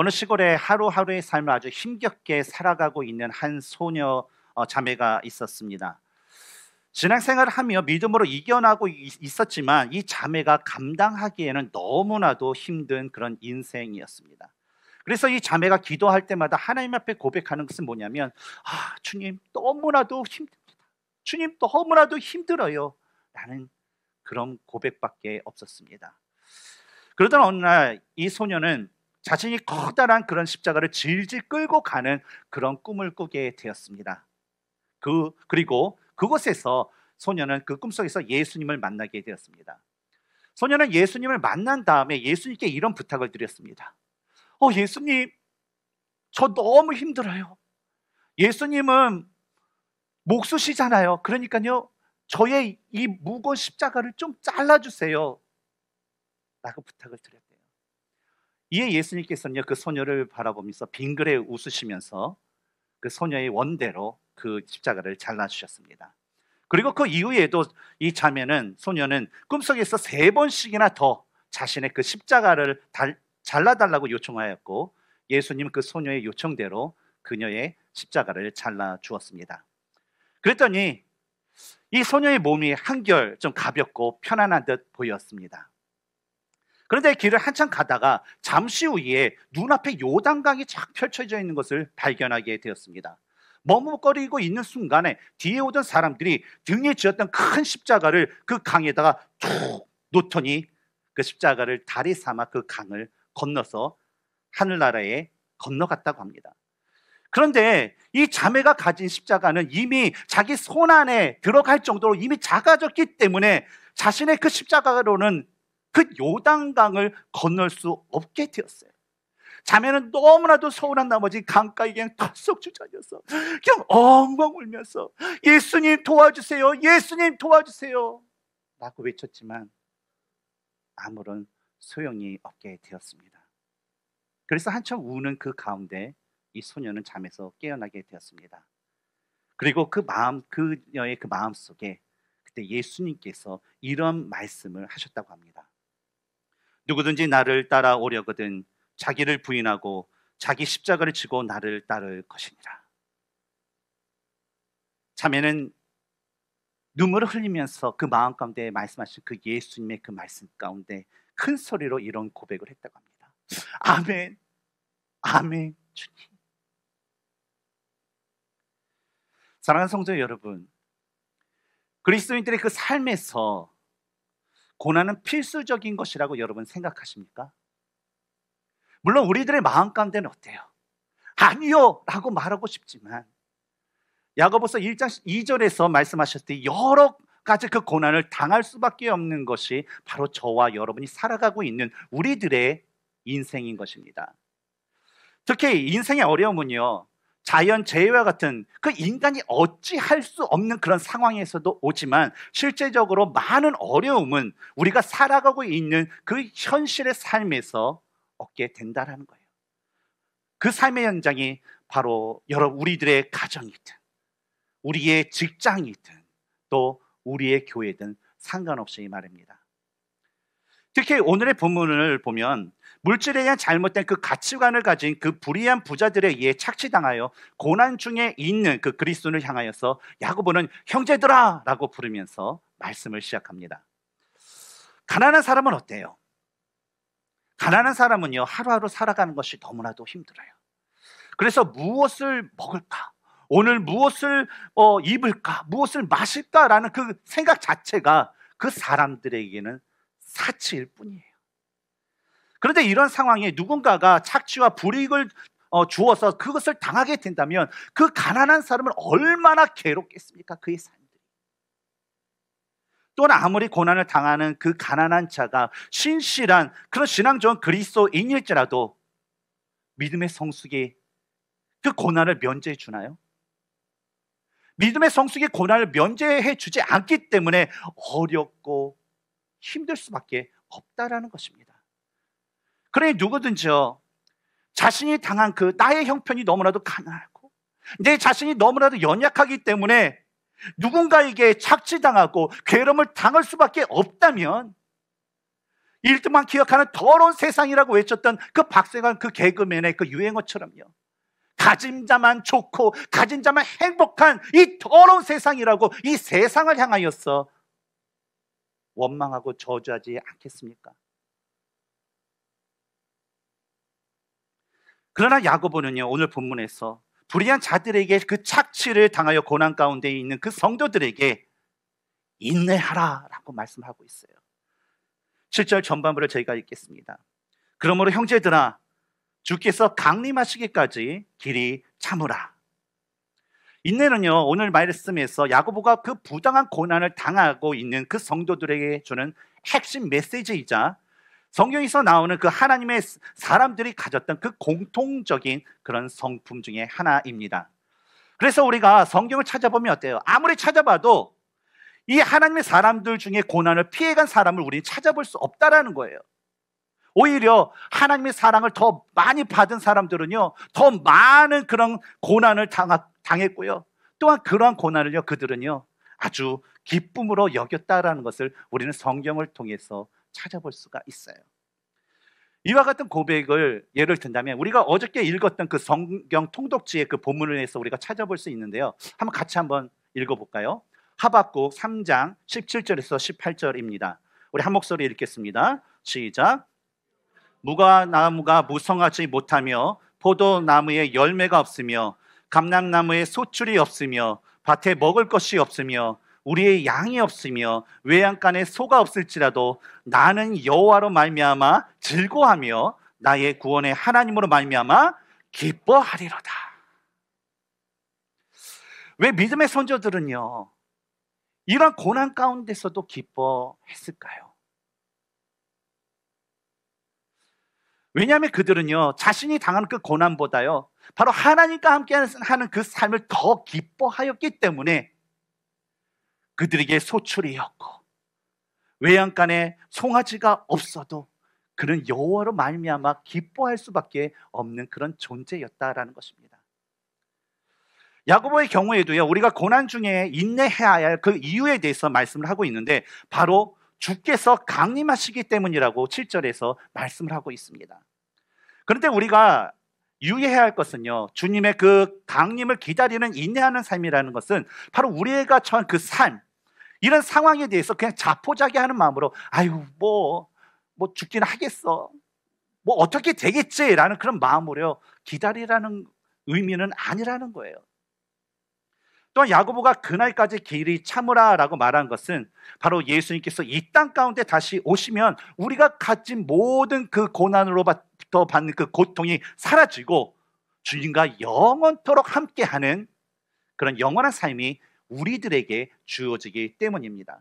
어느 시골에 하루하루의 삶을 아주 힘겹게 살아가고 있는 한 소녀 어, 자매가 있었습니다. 신앙생활을 하며 믿음으로 이겨나고 있었지만 이 자매가 감당하기에는 너무나도 힘든 그런 인생이었습니다. 그래서 이 자매가 기도할 때마다 하나님 앞에 고백하는 것은 뭐냐면 아 주님 너무나도 힘듭니다. 주님 너무나도 힘들어요. 라는 그런 고백밖에 없었습니다. 그러던 어느 날 이 소녀는 자신이 커다란 그런 십자가를 질질 끌고 가는 그런 꿈을 꾸게 되었습니다. 그 그리고 그곳에서 소녀는 그 꿈속에서 예수님을 만나게 되었습니다. 소녀는 예수님을 만난 다음에 예수님께 이런 부탁을 드렸습니다. 어, 예수님, 저 너무 힘들어요. 예수님은 목수시잖아요. 그러니까요, 저의 이 무거운 십자가를 좀 잘라주세요. 라고 부탁을 드렸다. 이에 예수님께서는요 그 소녀를 바라보면서 빙그레 웃으시면서 그 소녀의 원대로 그 십자가를 잘라 주셨습니다. 그리고 그 이후에도 이 자매는 소녀는 꿈속에서 세 번씩이나 더 자신의 그 십자가를 달, 잘라달라고 요청하였고 예수님 은그 소녀의 요청대로 그녀의 십자가를 잘라 주었습니다. 그랬더니 이 소녀의 몸이 한결 좀 가볍고 편안한 듯 보였습니다. 그런데 길을 한참 가다가 잠시 후에 눈앞에 요단강이 쫙 펼쳐져 있는 것을 발견하게 되었습니다. 머뭇거리고 있는 순간에 뒤에 오던 사람들이 등에 지었던 큰 십자가를 그 강에다가 툭 놓더니 그 십자가를 다리 삼아 그 강을 건너서 하늘나라에 건너갔다고 합니다. 그런데 이 자매가 가진 십자가는 이미 자기 손 안에 들어갈 정도로 이미 작아졌기 때문에 자신의 그 십자가로는 그 요단강을 건널 수 없게 되었어요. 자매는 너무나도 서운한 나머지 강가에 그냥 털썩 주저앉아서 그냥 엉엉 울면서 예수님 도와주세요. 예수님 도와주세요. 라고 외쳤지만 아무런 소용이 없게 되었습니다. 그래서 한참 우는 그 가운데 이 소녀는 잠에서 깨어나게 되었습니다. 그리고 그 마음 그녀의 그 마음 속에 그때 예수님께서 이런 말씀을 하셨다고 합니다. 누구든지 나를 따라오려거든 자기를 부인하고 자기 십자가를 지고 나를 따를 것이니라. 자매는 눈물을 흘리면서 그 마음 가운데 말씀하신 그 예수님의 그 말씀 가운데 큰 소리로 이런 고백을 했다고 합니다. 아멘, 아멘, 주님. 사랑하는 성도 여러분, 그리스도인들의 그 삶에서 고난은 필수적인 것이라고 여러분 생각하십니까? 물론 우리들의 마음 가운데는 어때요? 아니요! 라고 말하고 싶지만 야고보서 1장 2절에서 말씀하셨듯이 여러 가지 그 고난을 당할 수밖에 없는 것이 바로 저와 여러분이 살아가고 있는 우리들의 인생인 것입니다. 특히 인생의 어려움은요, 자연 재해와 같은 그 인간이 어찌할 수 없는 그런 상황에서도 오지만 실제적으로 많은 어려움은 우리가 살아가고 있는 그 현실의 삶에서 얻게 된다라는 거예요. 그 삶의 현장이 바로 여러 우리들의 가정이든 우리의 직장이든 또 우리의 교회든 상관없이 말입니다. 특히 오늘의 본문을 보면 물질에 대한 잘못된 그 가치관을 가진 그 불의한 부자들에 의해 착취당하여 고난 중에 있는 그 그리스도를 향하여서 야구보는 형제들아라고 부르면서 말씀을 시작합니다. 가난한 사람은 어때요? 가난한 사람은요 하루하루 살아가는 것이 너무나도 힘들어요. 그래서 무엇을 먹을까? 오늘 무엇을 어, 입을까? 무엇을 마실까라는 그 생각 자체가 그 사람들에게는 사치일 뿐이에요. 그런데 이런 상황에 누군가가 착취와 불이익을 어, 주어서 그것을 당하게 된다면 그 가난한 사람을 얼마나 괴롭겠습니까? 그의 삶들이. 또는 아무리 고난을 당하는 그 가난한 자가 신실한 그런 신앙 좋은 그리스도인일지라도 믿음의 성숙이 그 고난을 면제해 주나요? 믿음의 성숙이 고난을 면제해 주지 않기 때문에 어렵고 힘들 수밖에 없다라는 것입니다. 그러니 누구든지요. 자신이 당한 그 나의 형편이 너무나도 가난하고 내 자신이 너무나도 연약하기 때문에 누군가에게 착취당하고 괴로움을 당할 수밖에 없다면 일등만 기억하는 더러운 세상이라고 외쳤던 그 박세관 그 개그맨의 그 유행어처럼요. 가진 자만 좋고 가진 자만 행복한 이 더러운 세상이라고 이 세상을 향하여서 원망하고 저주하지 않겠습니까? 그러나 야고보는요, 오늘 본문에서 불의한 자들에게 그 착취를 당하여 고난 가운데 있는 그 성도들에게 인내하라 라고 말씀하고 있어요. 7절 전반부를 저희가 읽겠습니다. 그러므로 형제들아, 주께서 강림하시기까지 길이 참으라. 인내는요, 오늘 말씀에서 야고보가 그 부당한 고난을 당하고 있는 그 성도들에게 주는 핵심 메시지이자 성경에서 나오는 그 하나님의 사람들이 가졌던 그 공통적인 그런 성품 중에 하나입니다. 그래서 우리가 성경을 찾아보면 어때요? 아무리 찾아봐도 이 하나님의 사람들 중에 고난을 피해간 사람을 우리는 찾아볼 수 없다라는 거예요. 오히려 하나님의 사랑을 더 많이 받은 사람들은요, 더 많은 그런 고난을 당했고요. 또한 그러한 고난을요, 그들은요, 아주 기쁨으로 여겼다라는 것을 우리는 성경을 통해서 찾아볼 수가 있어요. 이와 같은 고백을 예를 든다면 우리가 어저께 읽었던 그 성경 통독지의 그 본문을 해서 우리가 찾아볼 수 있는데요. 한번 같이 한번 읽어볼까요? 하박국 3장 17절에서 18절입니다. 우리 한 목소리 읽겠습니다. 시작. 무가 나무가 무성하지 못하며 포도나무에 열매가 없으며 감람나무에 소출이 없으며 밭에 먹을 것이 없으며 우리의 양이 없으며 외양간에 소가 없을지라도 나는 여호와로 말미암아 즐거하며 나의 구원의 하나님으로 말미암아 기뻐하리로다. 왜 믿음의 선조들은요 이러 고난 가운데서도 기뻐했을까요? 왜냐하면 그들은요 자신이 당한 그 고난보다요 바로 하나님과 함께하는 그 삶을 더 기뻐하였기 때문에 그들에게 소출이었고 외양간에 송아지가 없어도 그는 여호와로 말미암아 기뻐할 수밖에 없는 그런 존재였다라는 것입니다. 야고보의 경우에도요. 우리가 고난 중에 인내해야 할 그 이유에 대해서 말씀을 하고 있는데 바로 주께서 강림하시기 때문이라고 7절에서 말씀을 하고 있습니다. 그런데 우리가 유의해야 할 것은요. 주님의 그 강림을 기다리는 인내하는 삶이라는 것은 바로 우리가 처한 그 삶, 이런 상황에 대해서 그냥 자포자기하는 마음으로 아유 뭐뭐 뭐 죽긴 하겠어 뭐 어떻게 되겠지라는 그런 마음으로 기다리라는 의미는 아니라는 거예요. 또한 야고보가 그날까지 길이 참으라라고 말한 것은 바로 예수님께서 이 땅 가운데 다시 오시면 우리가 가진 모든 그 고난으로부터 받는 그 고통이 사라지고 주님과 영원토록 함께하는 그런 영원한 삶이 우리들에게 주어지기 때문입니다.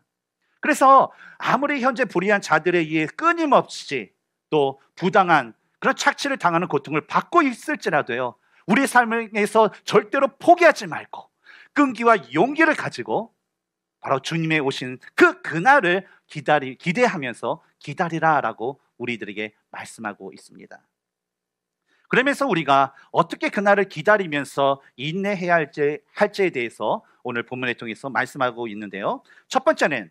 그래서 아무리 현재 불의한 자들에 의해 끊임없이 또 부당한 그런 착취를 당하는 고통을 받고 있을지라도요. 우리 삶에서 절대로 포기하지 말고 끈기와 용기를 가지고 바로 주님의 오신 그 그날을 기다리 기대하면서 기다리라라고 우리들에게 말씀하고 있습니다. 그러면서 우리가 어떻게 그날을 기다리면서 인내해야 할지, 할지에 대해서 오늘 본문을 통해서 말씀하고 있는데요. 첫 번째는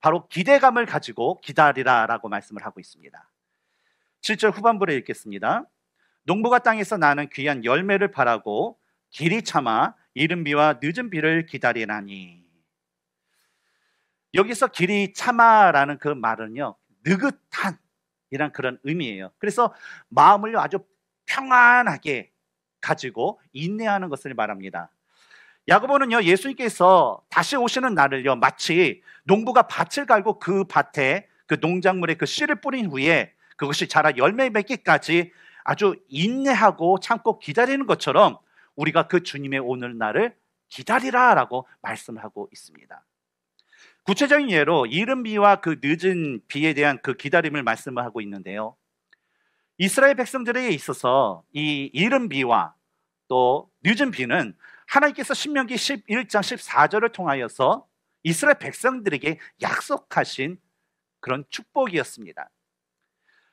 바로 기대감을 가지고 기다리라라고 말씀을 하고 있습니다. 7절 후반부를 읽겠습니다. 농부가 땅에서 나는 귀한 열매를 바라고 길이 참아 이른 비와 늦은 비를 기다리라니. 여기서 길이 참아라는 그 말은요. 느긋한 이란 그런 의미예요. 그래서 마음을 아주 평안하게 가지고 인내하는 것을 말합니다. 야고보는요 예수님께서 다시 오시는 날을요 마치 농부가 밭을 갈고 그 밭에 그 농작물에 그 씨를 뿌린 후에 그것이 자라 열매 맺기까지 아주 인내하고 참고 기다리는 것처럼 우리가 그 주님의 오늘 날을 기다리라라고 말씀하고 있습니다. 구체적인 예로 이른 비와 그 늦은 비에 대한 그 기다림을 말씀을 하고 있는데요. 이스라엘 백성들에게 있어서 이 이른 비와 또 늦은 비는 하나님께서 신명기 11장 14절을 통하여서 이스라엘 백성들에게 약속하신 그런 축복이었습니다.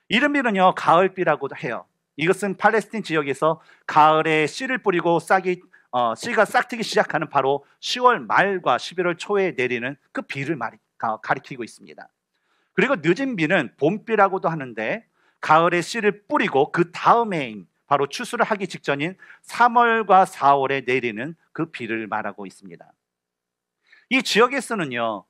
이른 비는요 가을비라고도 해요. 이것은 팔레스틴 지역에서 가을에 씨를 뿌리고 싹이 어, 씨가 싹트기 시작하는 바로 10월 말과 11월 초에 내리는 그 비를 말 가, 가리키고 있습니다. 그리고 늦은 비는 봄비라고도 하는데 가을에 씨를 뿌리고 그 다음 해인 바로 추수를 하기 직전인 3월과 4월에 내리는 그 비를 말하고 있습니다. 이 지역에서는요.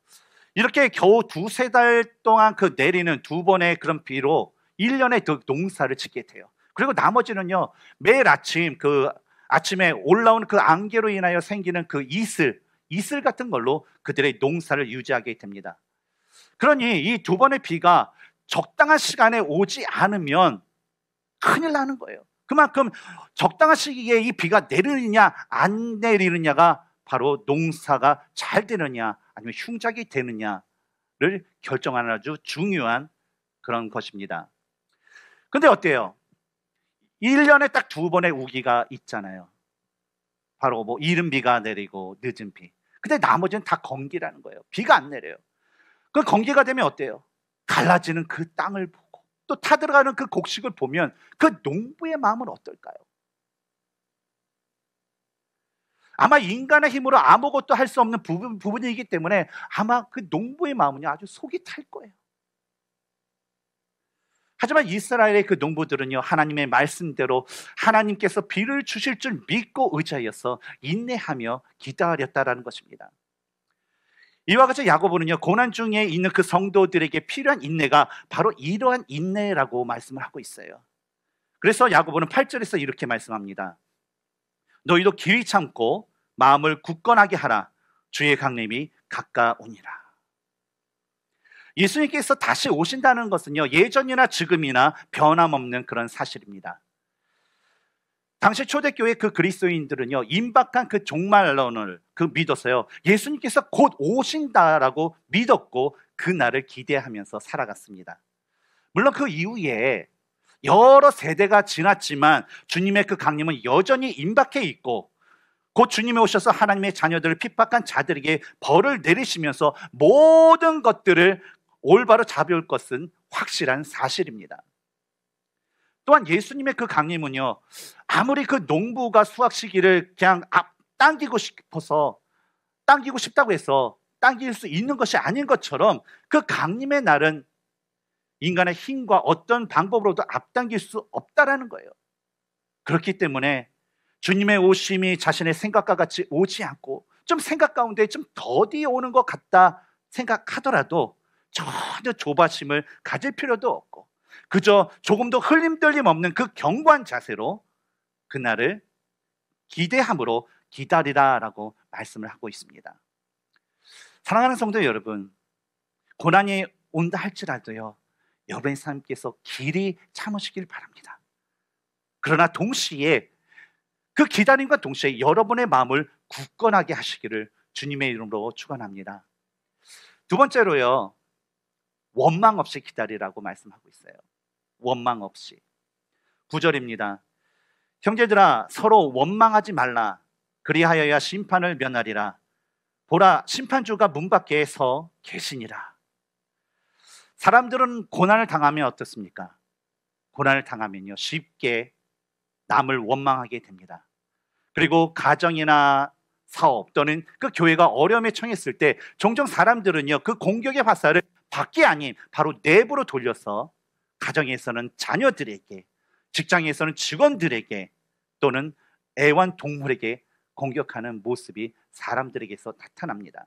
이렇게 겨우 두세 달 동안 그 내리는 두 번의 그런 비로 1년의 농사를 짓게 돼요. 그리고 나머지는요. 매일 아침 그 아침에 올라온 그 안개로 인하여 생기는 그 이슬, 이슬 같은 걸로 그들의 농사를 유지하게 됩니다. 그러니 이 두 번의 비가 적당한 시간에 오지 않으면 큰일 나는 거예요. 그만큼 적당한 시기에 이 비가 내리느냐 안 내리느냐가 바로 농사가 잘 되느냐 아니면 흉작이 되느냐를 결정하는 아주 중요한 그런 것입니다. 근데 어때요? 1년에 딱 두 번의 우기가 있잖아요. 바로 뭐 이른 비가 내리고 늦은 비. 근데 나머지는 다 건기라는 거예요. 비가 안 내려요. 그 건기가 되면 어때요? 갈라지는 그 땅을 보고 또 타들어가는 그 곡식을 보면 그 농부의 마음은 어떨까요? 아마 인간의 힘으로 아무것도 할 수 없는 부분, 부분이기 때문에 아마 그 농부의 마음은 아주 속이 탈 거예요. 하지만 이스라엘의 그 농부들은요, 하나님의 말씀대로 하나님께서 비를 주실 줄 믿고 의지하여서 인내하며 기다렸다라는 것입니다. 이와 같이 야고보는요 고난 중에 있는 그 성도들에게 필요한 인내가 바로 이러한 인내라고 말씀을 하고 있어요. 그래서 야고보는 8절에서 이렇게 말씀합니다. 너희도 길이 참고 마음을 굳건하게 하라. 주의 강림이 가까우니라. 예수님께서 다시 오신다는 것은요 예전이나 지금이나 변함없는 그런 사실입니다. 당시 초대교회 그 그리스도인들은요, 임박한 그 종말론을 그 믿었어요. 예수님께서 곧 오신다라고 믿었고, 그날을 기대하면서 살아갔습니다. 물론 그 이후에 여러 세대가 지났지만 주님의 그 강림은 여전히 임박해 있고, 곧 주님이 오셔서 하나님의 자녀들을 핍박한 자들에게 벌을 내리시면서 모든 것들을 올바로 잡을 것은 확실한 사실입니다. 또한 예수님의 그 강림은요, 아무리 그 농부가 수확 시기를 그냥 앞, 당기고 싶어서, 당기고 싶다고 해서 당길 수 있는 것이 아닌 것처럼 그 강림의 날은 인간의 힘과 어떤 방법으로도 앞당길 수 없다라는 거예요. 그렇기 때문에 주님의 오심이 자신의 생각과 같이 오지 않고 좀 생각 가운데 좀 더디 오는 것 같다 생각하더라도 전혀 조바심을 가질 필요도 없고 그저 조금도 흘림떨림 없는 그 경관 자세로 그날을 기대함으로 기다리라라고 말씀을 하고 있습니다. 사랑하는 성도 여러분, 고난이 온다 할지라도요, 여러분의 삶께서 길이 참으시길 바랍니다. 그러나 동시에 그 기다림과 동시에 여러분의 마음을 굳건하게 하시기를 주님의 이름으로 축원합니다. 두 번째로요. 원망 없이 기다리라고 말씀하고 있어요. 원망 없이. 구절입니다 형제들아 서로 원망하지 말라. 그리하여야 심판을 면하리라. 보라 심판주가 문 밖에 서 계시니라. 사람들은 고난을 당하면 어떻습니까? 고난을 당하면요. 쉽게 남을 원망하게 됩니다. 그리고 가정이나 사업 또는 그 교회가 어려움에 처했을 때 종종 사람들은요. 그 공격의 화살을 밖이 아닌 바로 내부로 돌려서 가정에서는 자녀들에게, 직장에서는 직원들에게 또는 애완 동물에게 공격하는 모습이 사람들에게서 나타납니다.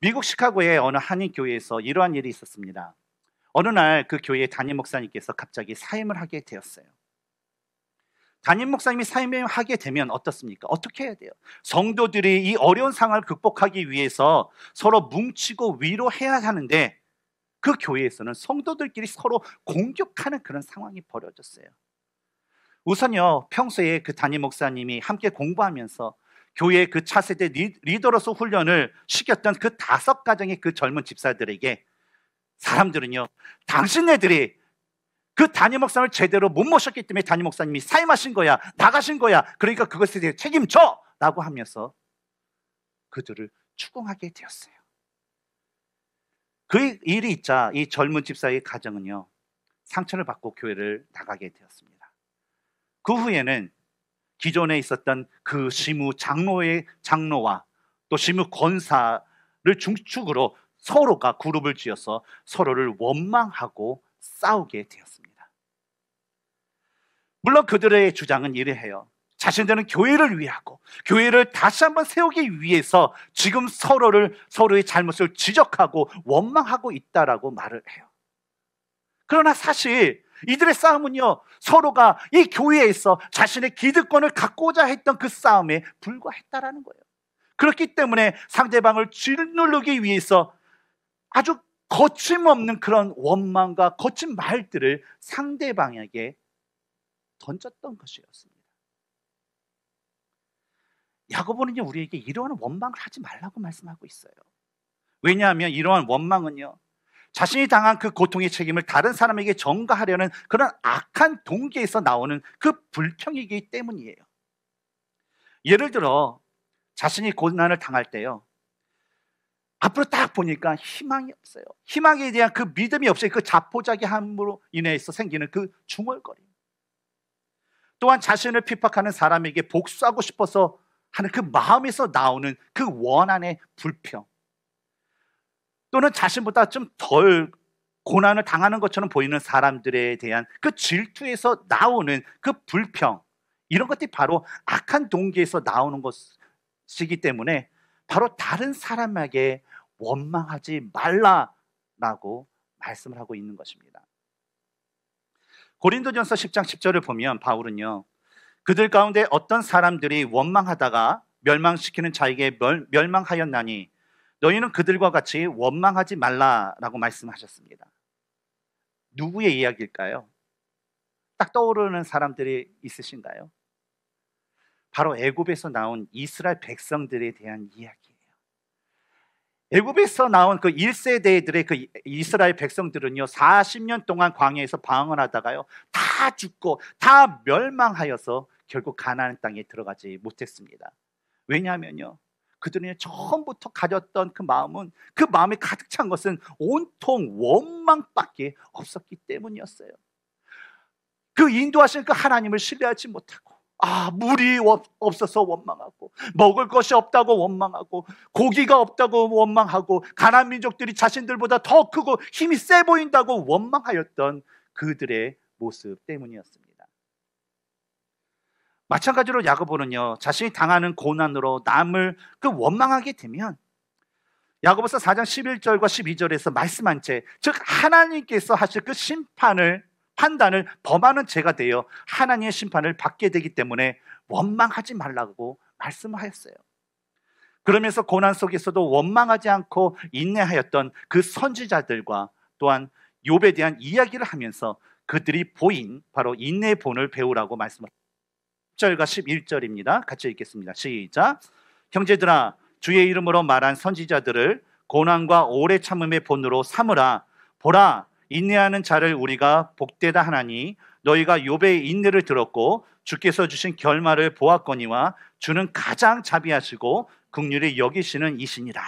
미국 시카고의 어느 한인 교회에서 이러한 일이 있었습니다. 어느 날 그 교회의 담임 목사님께서 갑자기 사임을 하게 되었어요. 담임 목사님이 사임하게 을 되면 어떻습니까? 어떻게 해야 돼요? 성도들이 이 어려운 상황을 극복하기 위해서 서로 뭉치고 위로해야 하는데 그 교회에서는 성도들끼리 서로 공격하는 그런 상황이 벌어졌어요. 우선요, 평소에 그 담임 목사님이 함께 공부하면서 교회그 차세대 리더로서 훈련을 시켰던 그 다섯 가정의 그 젊은 집사들에게 사람들은요, 당신네들이 그단임 목사님을 제대로 못 모셨기 때문에 단임 목사님이 사임하신 거야. 나가신 거야. 그러니까 그것에 대해 책임져! 라고 하면서 그들을 추궁하게 되었어요. 그 일이 있자 이 젊은 집사의 가정은요. 상처를 받고 교회를 나가게 되었습니다. 그 후에는 기존에 있었던 그 시무 장로의 장로와 또 시무 권사를 중축으로 서로가 그룹을 지어서 서로를 원망하고 싸우게 되었습니다. 물론 그들의 주장은 이래해요. 자신들은 교회를 위하고 교회를 다시 한번 세우기 위해서 지금 서로를 서로의 잘못을 지적하고 원망하고 있다라고 말을 해요. 그러나 사실 이들의 싸움은요 서로가 이 교회에서 자신의 기득권을 갖고자 했던 그 싸움에 불과했다라는 거예요. 그렇기 때문에 상대방을 짓누르기 위해서 아주 거침없는 그런 원망과 거친 말들을 상대방에게 던졌던 것이었습니다. 야고보는 우리에게 이러한 원망을 하지 말라고 말씀하고 있어요. 왜냐하면 이러한 원망은요 자신이 당한 그 고통의 책임을 다른 사람에게 전가하려는 그런 악한 동기에서 나오는 그 불평이기 때문이에요. 예를 들어 자신이 고난을 당할 때요. 앞으로 딱 보니까 희망이 없어요. 희망에 대한 그 믿음이 없어요. 그 자포자기함으로 인해서 생기는 그 중얼거림. 또한 자신을 핍박하는 사람에게 복수하고 싶어서 하는 그 마음에서 나오는 그 원한의 불평. 또는 자신보다 좀 덜 고난을 당하는 것처럼 보이는 사람들에 대한 그 질투에서 나오는 그 불평. 이런 것들이 바로 악한 동기에서 나오는 것이기 때문에 바로 다른 사람에게 원망하지 말라라고 말씀을 하고 있는 것입니다. 고린도전서 10장 10절을 보면 바울은요. 그들 가운데 어떤 사람들이 원망하다가 멸망시키는 자에게 멸, 망하였나니 너희는 그들과 같이 원망하지 말라라고 말씀하셨습니다. 누구의 이야기일까요? 딱 떠오르는 사람들이 있으신가요? 바로 애굽에서 나온 이스라엘 백성들에 대한 이야기. 애굽에서 나온 그 1세대들의 그 이스라엘 백성들은요, 40년 동안 광야에서 방황을 하다가요, 다 죽고 다 멸망하여서 결국 가나안 땅에 들어가지 못했습니다. 왜냐하면요, 그들은 처음부터 가졌던 그 마음은 그 마음에 가득 찬 것은 온통 원망밖에 없었기 때문이었어요. 그 인도하신 그 하나님을 신뢰하지 못하고 아, 물이 없어서 원망하고, 먹을 것이 없다고 원망하고, 고기가 없다고 원망하고, 가난 민족들이 자신들보다 더 크고 힘이 세 보인다고 원망하였던 그들의 모습 때문이었습니다. 마찬가지로 야고보는요, 자신이 당하는 고난으로 남을 그 원망하게 되면, 야고보서 4장 11절과 12절에서 말씀한 채, 즉 하나님께서 하실 그 심판을 판단을 범하는 죄가 되어 하나님의 심판을 받게 되기 때문에 원망하지 말라고 말씀하였어요. 그러면서 고난 속에서도 원망하지 않고 인내하였던 그 선지자들과 또한 욥에 대한 이야기를 하면서 그들이 보인 바로 인내의 본을 배우라고 말씀을 10절과 11절입니다. 같이 읽겠습니다. 시작. 형제들아 주의 이름으로 말한 선지자들을 고난과 오래 참음의 본으로 삼으라 보라 인내하는 자를 우리가 복되다 하나니 너희가 요배의 인내를 들었고 주께서 주신 결말을 보았거니와 주는 가장 자비하시고 극률이 여기시는 이신니라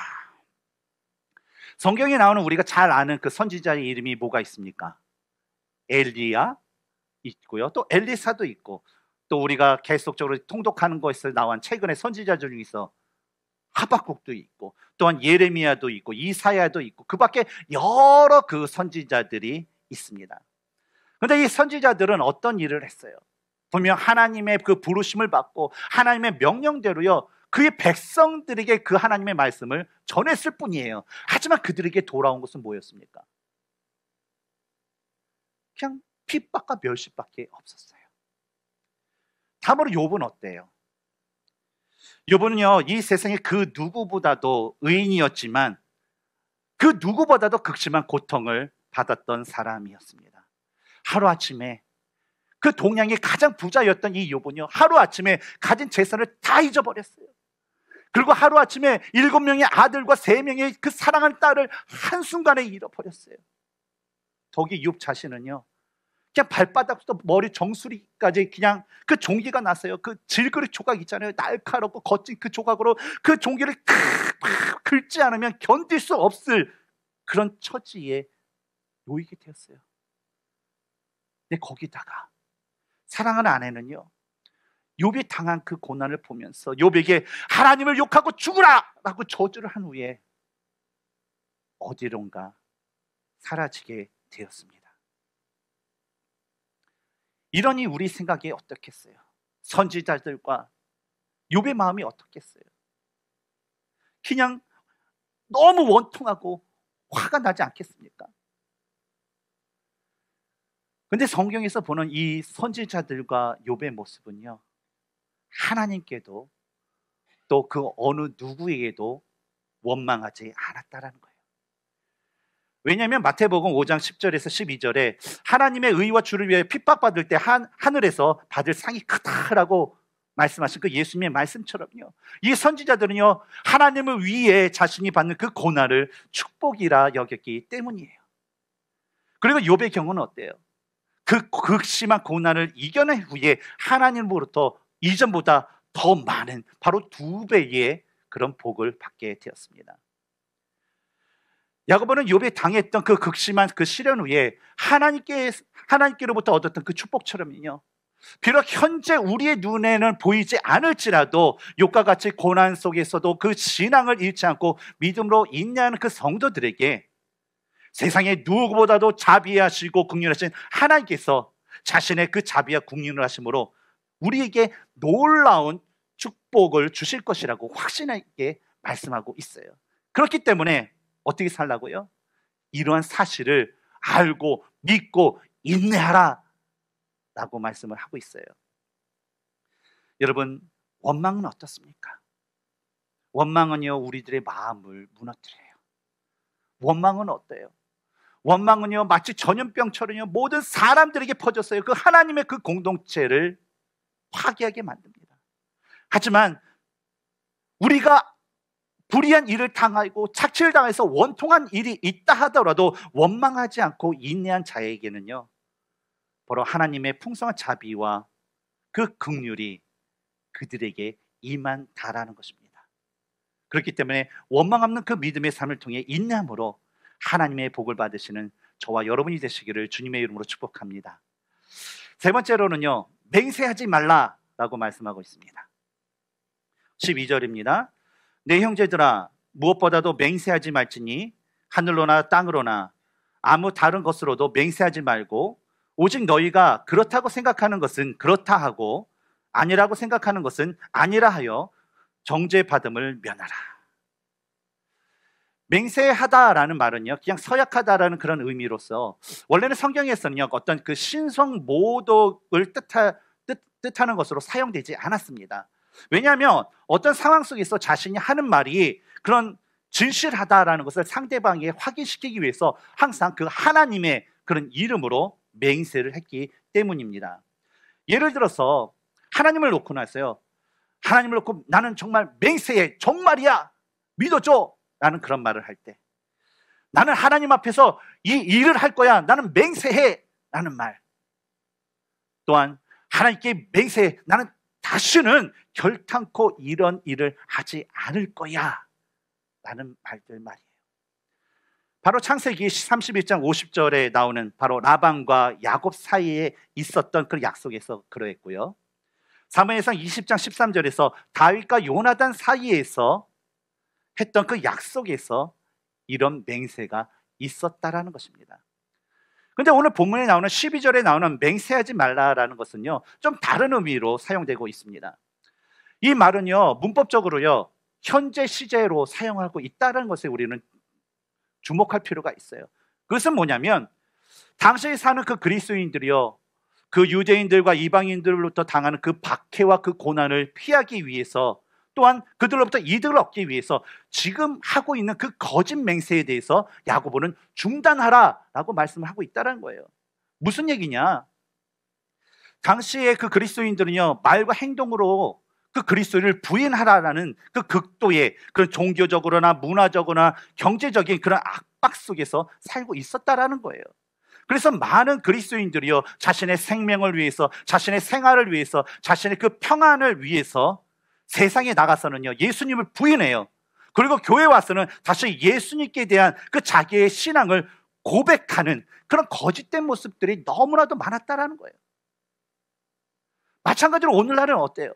성경에 나오는 우리가 잘 아는 그 선지자의 이름이 뭐가 있습니까? 엘리야 있고요. 또 엘리사도 있고 또 우리가 계속적으로 통독하는 것에서 나온 최근의 선지자 중에서 하박국도 있고 또한 예레미야도 있고 이사야도 있고 그 밖에 여러 그 선지자들이 있습니다. 그런데 이 선지자들은 어떤 일을 했어요? 분명 하나님의 그 부르심을 받고 하나님의 명령대로요 그의 백성들에게 그 하나님의 말씀을 전했을 뿐이에요. 하지만 그들에게 돌아온 것은 뭐였습니까? 그냥 핍박과 멸시밖에 없었어요. 다음으로 욥은 어때요? 요번은요, 이 세상에 그 누구보다도 의인이었지만 그 누구보다도 극심한 고통을 받았던 사람이었습니다. 하루아침에 그 동양의 가장 부자였던 이 요번이요. 하루아침에 가진 재산을 다 잊어버렸어요. 그리고 하루아침에 일곱 명의 아들과 세 명의 그사랑하 딸을 한순간에 잃어버렸어요. 더기 육 자신은요. 그냥 발바닥부터 머리 정수리까지 그냥 그 종기가 났어요. 그 질그릇 조각 있잖아요. 날카롭고 거친 그 조각으로 그 종기를 탁 긁지 않으면 견딜 수 없을 그런 처지에 놓이게 되었어요. 근데 거기다가 사랑하는 아내는요. 욥이 당한 그 고난을 보면서 욥에게 하나님을 욕하고 죽으라라고 저주를 한 후에 어디론가 사라지게 되었습니다. 이러니 우리 생각이 어떻겠어요? 선지자들과 욥의 마음이 어떻겠어요? 그냥 너무 원통하고 화가 나지 않겠습니까? 근데 성경에서 보는 이 선지자들과 욥의 모습은요. 하나님께도 또 그 어느 누구에게도 원망하지 않았다라는 거예요. 왜냐하면 마태복음 5장 10절에서 12절에 하나님의 의와 주를 위해 핍박받을 때 한, 하늘에서 받을 상이 크다라고 말씀하신 그 예수님의 말씀처럼요. 이 선지자들은요, 하나님을 위해 자신이 받는 그 고난을 축복이라 여겼기 때문이에요. 그리고 요배 경우는 어때요? 그 극심한 고난을 이겨낸 후에 하나님으로부터 이전보다 더 많은 바로 두 배의 그런 복을 받게 되었습니다. 야고보는 욥이 당했던 그 극심한 그 시련 후에 하나님께 하나님께로부터 얻었던 그 축복처럼요. 비록 현재 우리의 눈에는 보이지 않을지라도 욕과 같이 고난 속에서도 그 신앙을 잃지 않고 믿음으로 인내하는 그 성도들에게 세상에 누구보다도 자비하시고 국률하신 하나님께서 자신의 그 자비와 국률을 하심으로 우리에게 놀라운 축복을 주실 것이라고 확신하게 말씀하고 있어요. 그렇기 때문에 어떻게 살라고요? 이러한 사실을 알고 믿고 인내하라 라고 말씀을 하고 있어요. 여러분, 원망은 어떻습니까? 원망은요, 우리들의 마음을 무너뜨려요. 원망은 어때요? 원망은요, 마치 전염병처럼요, 모든 사람들에게 퍼졌어요. 그 하나님의 그 공동체를 파괴하게 만듭니다. 하지만 우리가 불의한 일을 당하고 착취를 당해서 원통한 일이 있다 하더라도 원망하지 않고 인내한 자에게는요. 바로 하나님의 풍성한 자비와 그극률이 그들에게 임한다라는 것입니다. 그렇기 때문에 원망 없는 그 믿음의 삶을 통해 인내함으로 하나님의 복을 받으시는 저와 여러분이 되시기를 주님의 이름으로 축복합니다. 세 번째로는요. 맹세하지 말라라고 말씀하고 있습니다. 12절입니다. 내 형제들아 무엇보다도 맹세하지 말지니 하늘로나 땅으로나 아무 다른 것으로도 맹세하지 말고 오직 너희가 그렇다고 생각하는 것은 그렇다 하고 아니라고 생각하는 것은 아니라 하여 정죄받음을 면하라. 맹세하다라는 말은요, 그냥 서약하다라는 그런 의미로서 원래는 성경에서는요, 어떤 그 신성 모독을 뜻하, 뜻, 뜻하는 것으로 사용되지 않았습니다. 왜냐하면 어떤 상황 속에서 자신이 하는 말이 그런 진실하다라는 것을 상대방에게 확인시키기 위해서 항상 그 하나님의 그런 이름으로 맹세를 했기 때문입니다. 예를 들어서 하나님을 놓고 나서요. 하나님을 놓고 나는 정말 맹세해. 정말이야. 믿어줘. 라는 그런 말을 할 때. 나는 하나님 앞에서 이 일을 할 거야. 나는 맹세해. 라는 말. 또한 하나님께 맹세해. 나는 다시는 결탄코 이런 일을 하지 않을 거야. 라는 말들 말이에요. 바로 창세기 31장 50절에 나오는 바로 라반과 야곱 사이에 있었던 그 약속에서 그러했고요. 사무엘상 20장 13절에서 다윗과 요나단 사이에서 했던 그 약속에서 이런 맹세가 있었다라는 것입니다. 근데 오늘 본문에 나오는 12절에 나오는 맹세하지 말라라는 것은요, 좀 다른 의미로 사용되고 있습니다. 이 말은요, 문법적으로요, 현재 시제로 사용하고 있다는 것에 우리는 주목할 필요가 있어요. 그것은 뭐냐면, 당시에 사는 그 그리스인들이요, 그 유대인들과 이방인들로부터 당하는 그 박해와 그 고난을 피하기 위해서 또한 그들로부터 이득을 얻기 위해서 지금 하고 있는 그 거짓 맹세에 대해서 야고보는 중단하라라고 말씀을 하고 있다는 거예요. 무슨 얘기냐? 당시에그 그리스도인들은요 말과 행동으로 그 그리스도를 부인하라라는 그 극도의 그런 종교적으로나 문화적으로나 경제적인 그런 압박 속에서 살고 있었다라는 거예요. 그래서 많은 그리스도인들이요 자신의 생명을 위해서 자신의 생활을 위해서 자신의 그 평안을 위해서 세상에 나가서는요, 예수님을 부인해요. 그리고 교회 와서는 다시 예수님께 대한 그 자기의 신앙을 고백하는 그런 거짓된 모습들이 너무나도 많았다라는 거예요. 마찬가지로 오늘날은 어때요?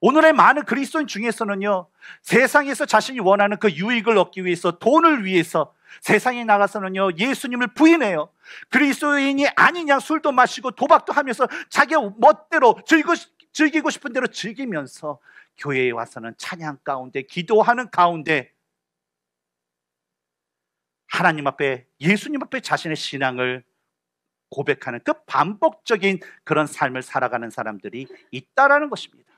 오늘의 많은 그리스도인 중에서는요, 세상에서 자신이 원하는 그 유익을 얻기 위해서, 돈을 위해서 세상에 나가서는요, 예수님을 부인해요. 그리스도인이 아니냐 술도 마시고 도박도 하면서 자기 멋대로 즐기고 싶은 대로 즐기면서 교회에 와서는 찬양 가운데, 기도하는 가운데, 하나님 앞에, 예수님 앞에 자신의 신앙을 고백하는 그 반복적인 그런 삶을 살아가는 사람들이 있다라는 것입니다.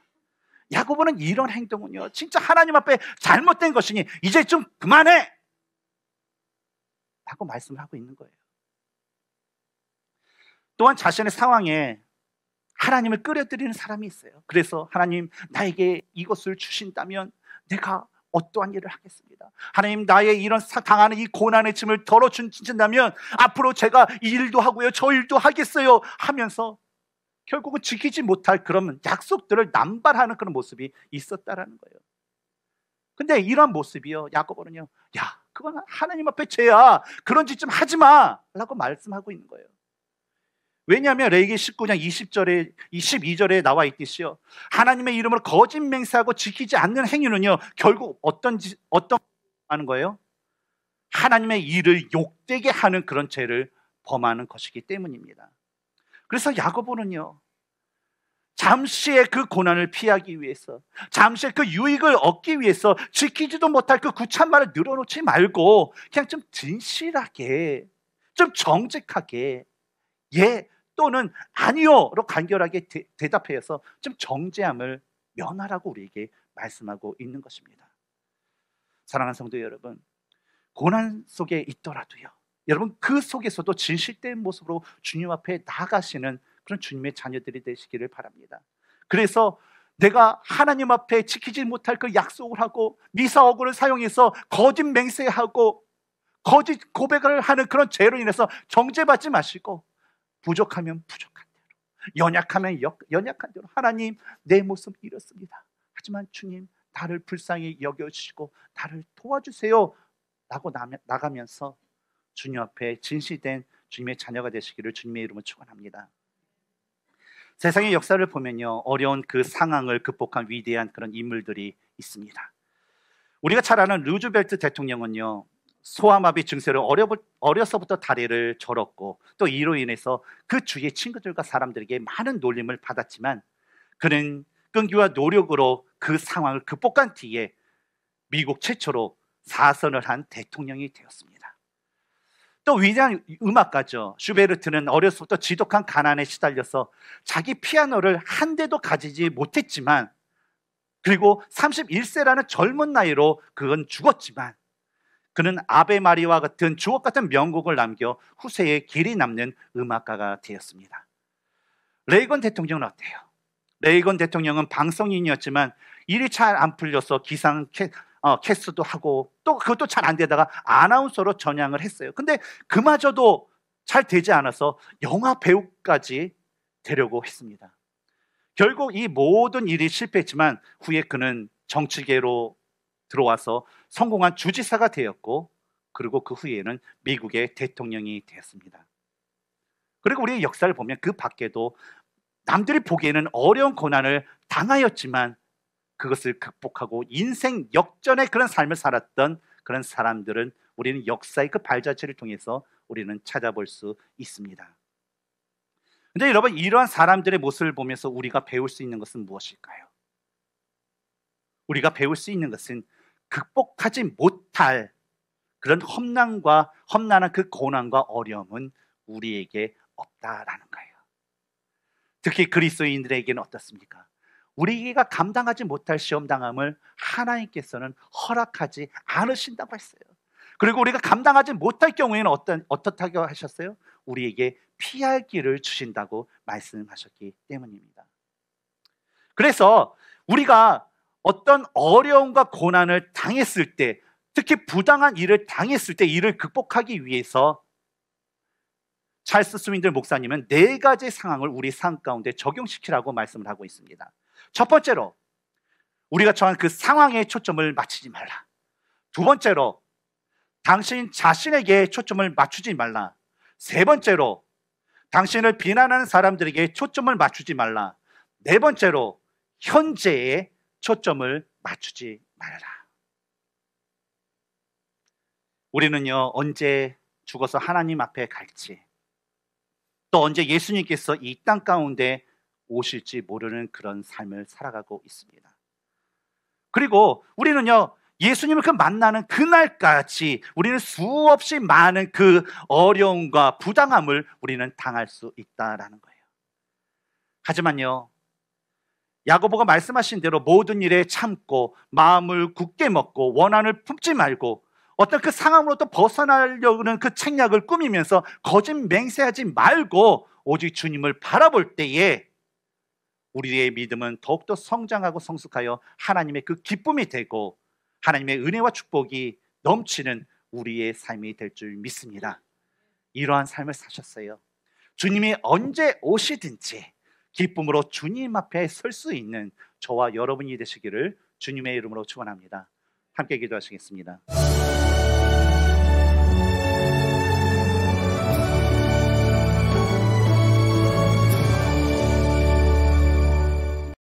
야고보는 이런 행동은요, 진짜 하나님 앞에 잘못된 것이니 이제 좀 그만해! 라고 말씀을 하고 있는 거예요. 또한 자신의 상황에 하나님을 끌어들이는 사람이 있어요. 그래서 하나님 나에게 이것을 주신다면 내가 어떠한 일을 하겠습니다. 하나님 나의 이런 당하는 이 고난의 짐을 덜어준다면 앞으로 제가 이 일도 하고요 저 일도 하겠어요 하면서 결국은 지키지 못할 그런 약속들을 남발하는 그런 모습이 있었다라는 거예요. 근데 이런 모습이요 야고보는요 야 그건 하나님 앞에 죄야 그런 짓 좀 하지 마라고 말씀하고 있는 거예요. 왜냐하면 레이기 19장 20절에 22절에 나와 있듯이요. 하나님의 이름을 거짓 맹세하고 지키지 않는 행위는요. 결국 어떤 어떤 하는 거예요? 하나님의 일을 욕되게 하는 그런 죄를 범하는 것이기 때문입니다. 그래서 야고보는요. 잠시의 그 고난을 피하기 위해서, 잠시의 그 유익을 얻기 위해서 지키지도 못할 그 구찬말을 늘어놓지 말고 그냥 좀 진실하게, 좀 정직하게, 예, 또는 아니요로 간결하게 대, 대답해서 좀 정제함을 면하라고 우리에게 말씀하고 있는 것입니다. 사랑하는 성도 여러분, 고난 속에 있더라도요. 여러분 그 속에서도 진실된 모습으로 주님 앞에 나가시는 그런 주님의 자녀들이 되시기를 바랍니다. 그래서 내가 하나님 앞에 지키지 못할 그 약속을 하고 미사어구를 사용해서 거짓 맹세하고 거짓 고백을 하는 그런 죄로 인해서 정죄받지 마시고 부족하면 부족한 대로, 연약하면 역, 연약한 대로. 하나님, 내 모습 이렇습니다. 하지만 주님, 나를 불쌍히 여겨주시고 나를 도와주세요. 라고 나가면서 주님 앞에 진실된 주님의 자녀가 되시기를 주님의 이름으로 축원합니다. 세상의 역사를 보면요 어려운 그 상황을 극복한 위대한 그런 인물들이 있습니다. 우리가 잘 아는 루즈벨트 대통령은요 소아마비 증세로 어려서부터 다리를 절었고 또 이로 인해서 그 주위의 친구들과 사람들에게 많은 놀림을 받았지만 그는 끈기와 노력으로 그 상황을 극복한 뒤에 미국 최초로 사선을 한 대통령이 되었습니다. 또 위대한 음악가죠. 슈베르트는 어려서부터 지독한 가난에 시달려서 자기 피아노를 한 대도 가지지 못했지만 그리고 31세라는 젊은 나이로 그건 죽었지만 그는 아베마리와 같은 주옥 같은 명곡을 남겨 후세에 길이 남는 음악가가 되었습니다. 레이건 대통령은 어때요? 레이건 대통령은 방송인이었지만 일이 잘 안 풀려서 기상 캐, 어, 캐스도 하고 또 그것도 잘 안 되다가 아나운서로 전향을 했어요. 근데 그마저도 잘 되지 않아서 영화 배우까지 되려고 했습니다. 결국 이 모든 일이 실패했지만 후에 그는 정치계로 들어와서 성공한 주지사가 되었고 그리고 그 후에는 미국의 대통령이 되었습니다. 그리고 우리의 역사를 보면 그 밖에도 남들이 보기에는 어려운 고난을 당하였지만 그것을 극복하고 인생 역전의 그런 삶을 살았던 그런 사람들은 우리는 역사의 그 발자취를 통해서 우리는 찾아볼 수 있습니다. 근데 여러분 이러한 사람들의 모습을 보면서 우리가 배울 수 있는 것은 무엇일까요? 우리가 배울 수 있는 것은 극복하지 못할 그런 험난과 험난한 그 고난과 어려움은 우리에게 없다라는 거예요. 특히 그리스도인들에게는 어떻습니까? 우리가 감당하지 못할 시험 당함을 하나님께서는 허락하지 않으신다고 했어요. 그리고 우리가 감당하지 못할 경우에는 어떤 어떻다고 하셨어요? 우리에게 피할 길을 주신다고 말씀하셨기 때문입니다. 그래서 우리가 어떤 어려움과 고난을 당했을 때, 특히 부당한 일을 당했을 때 이를 극복하기 위해서 찰스 스윈들 목사님은 네 가지 상황을 우리 삶 가운데 적용시키라고 말씀을 하고 있습니다. 첫 번째로 우리가 처한 그 상황에 초점을 맞추지 말라. 두 번째로 당신 자신에게 초점을 맞추지 말라. 세 번째로 당신을 비난하는 사람들에게 초점을 맞추지 말라. 네 번째로 현재에 초점을 맞추지 말아라. 우리는요, 언제 죽어서 하나님 앞에 갈지, 또 언제 예수님께서 이 땅 가운데 오실지 모르는 그런 삶을 살아가고 있습니다. 그리고 우리는요, 예수님을 그 만나는 그날까지 우리는 수없이 많은 그 어려움과 부당함을 우리는 당할 수 있다라는 거예요. 하지만요, 야고보가 말씀하신 대로 모든 일에 참고 마음을 굳게 먹고 원한을 품지 말고 어떤 그상황으로도 벗어나려는 그 책략을 꾸미면서 거짓 맹세하지 말고 오직 주님을 바라볼 때에 우리의 믿음은 더욱더 성장하고 성숙하여 하나님의 그 기쁨이 되고 하나님의 은혜와 축복이 넘치는 우리의 삶이 될 줄 믿습니다. 이러한 삶을 사셨어요. 주님이 언제 오시든지 기쁨으로 주님 앞에 설 수 있는 저와 여러분이 되시기를 주님의 이름으로 축원합니다. 함께 기도하시겠습니다.